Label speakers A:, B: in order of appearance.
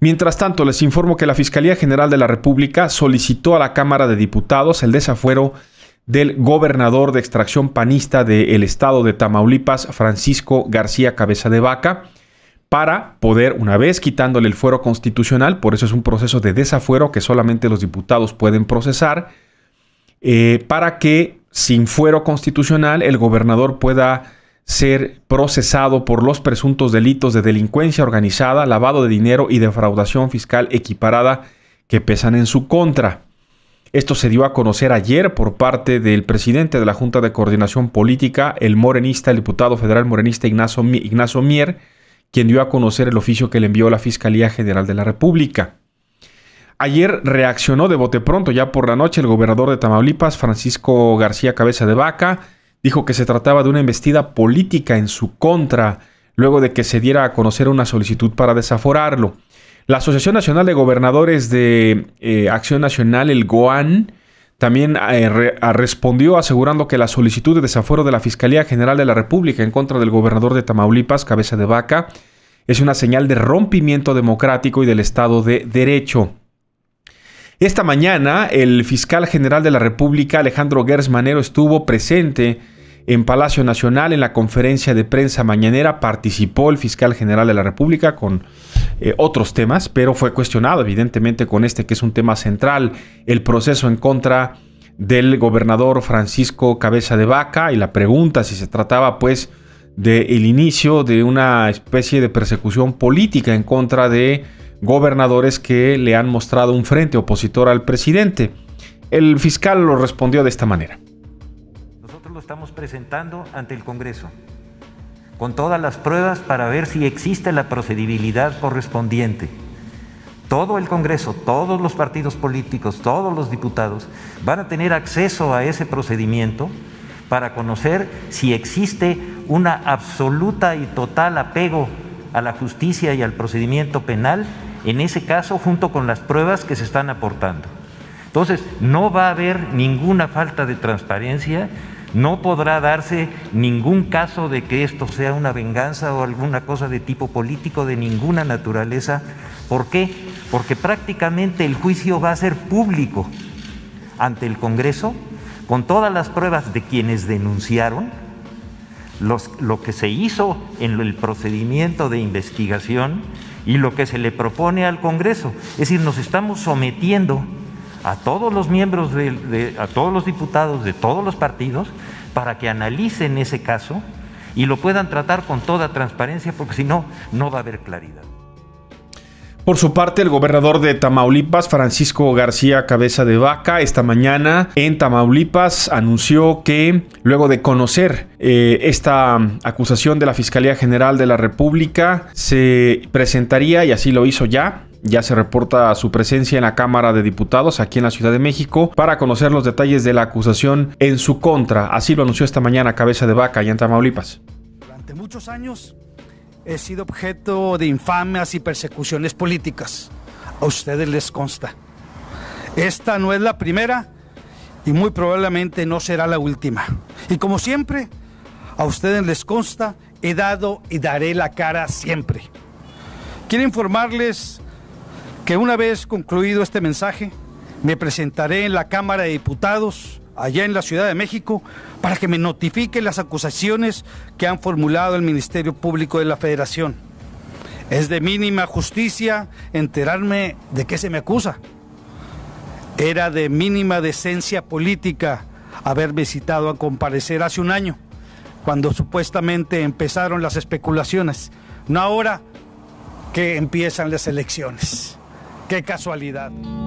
A: Mientras tanto, les informo que la Fiscalía General de la República solicitó a la Cámara de Diputados el desafuero del gobernador de extracción panista del estado de Tamaulipas, Francisco García Cabeza de Vaca, para poder, una vez quitándole el fuero constitucional, por eso es un proceso de desafuero que solamente los diputados pueden procesar, eh, para que sin fuero constitucional el gobernador pueda ser procesado por los presuntos delitos de delincuencia organizada, lavado de dinero y defraudación fiscal equiparada que pesan en su contra. Esto se dio a conocer ayer por parte del presidente de la Junta de Coordinación Política, el morenista, el diputado federal morenista Ignacio, Mier, quien dio a conocer el oficio que le envió la Fiscalía General de la República. Ayer reaccionó de bote pronto, ya por la noche, el gobernador de Tamaulipas, Francisco García Cabeza de Vaca, Dijo que se trataba de una investida política en su contra, luego de que se diera a conocer una solicitud para desaforarlo. La Asociación Nacional de Gobernadores de eh, Acción Nacional, el GOAN, también eh, ah, respondió asegurando que la solicitud de desafuero de la Fiscalía General de la República en contra del gobernador de Tamaulipas, Cabeza de Vaca, es una señal de rompimiento democrático y del Estado de Derecho. Esta mañana, el fiscal general de la República, Alejandro Gers Manero, estuvo presente en Palacio Nacional, en la conferencia de prensa mañanera, participó el fiscal general de la República con eh, otros temas, pero fue cuestionado evidentemente con este que es un tema central, el proceso en contra del gobernador Francisco Cabeza de Vaca y la pregunta si se trataba pues del inicio de una especie de persecución política en contra de gobernadores que le han mostrado un frente opositor al presidente. El fiscal lo respondió de esta manera
B: estamos presentando ante el Congreso, con todas las pruebas para ver si existe la procedibilidad correspondiente. Todo el Congreso, todos los partidos políticos, todos los diputados van a tener acceso a ese procedimiento para conocer si existe una absoluta y total apego a la justicia y al procedimiento penal, en ese caso junto con las pruebas que se están aportando. Entonces, no va a haber ninguna falta de transparencia, no podrá darse ningún caso de que esto sea una venganza o alguna cosa de tipo político de ninguna naturaleza. ¿Por qué? Porque prácticamente el juicio va a ser público ante el Congreso, con todas las pruebas de quienes denunciaron, lo que se hizo en el procedimiento de investigación y lo que se le propone al Congreso. Es decir, nos estamos sometiendo a todos los miembros, de, a todos los diputados de todos los partidos para que analicen ese caso y lo puedan tratar con toda transparencia, porque si no, no va a haber claridad.
A: Por su parte, el gobernador de Tamaulipas, Francisco García Cabeza de Vaca, esta mañana en Tamaulipas anunció que, luego de conocer eh, esta acusación de la Fiscalía General de la República, se presentaría, y así lo hizo ya, ya se reporta su presencia en la Cámara de Diputados aquí en la Ciudad de México para conocer los detalles de la acusación en su contra. Así lo anunció esta mañana Cabeza de Vaca y en Tamaulipas.
C: Durante muchos años he sido objeto de infamias y persecuciones políticas. A ustedes les consta. Esta no es la primera y muy probablemente no será la última. Y como siempre, a ustedes les consta, he dado y daré la cara siempre. Quiero informarles que una vez concluido este mensaje, me presentaré en la Cámara de Diputados, allá en la Ciudad de México, para que me notifique las acusaciones que han formulado el Ministerio Público de la Federación. Es de mínima justicia enterarme de qué se me acusa. Era de mínima decencia política haberme citado a comparecer hace un año, cuando supuestamente empezaron las especulaciones, no ahora que empiezan las elecciones. Qué casualidad.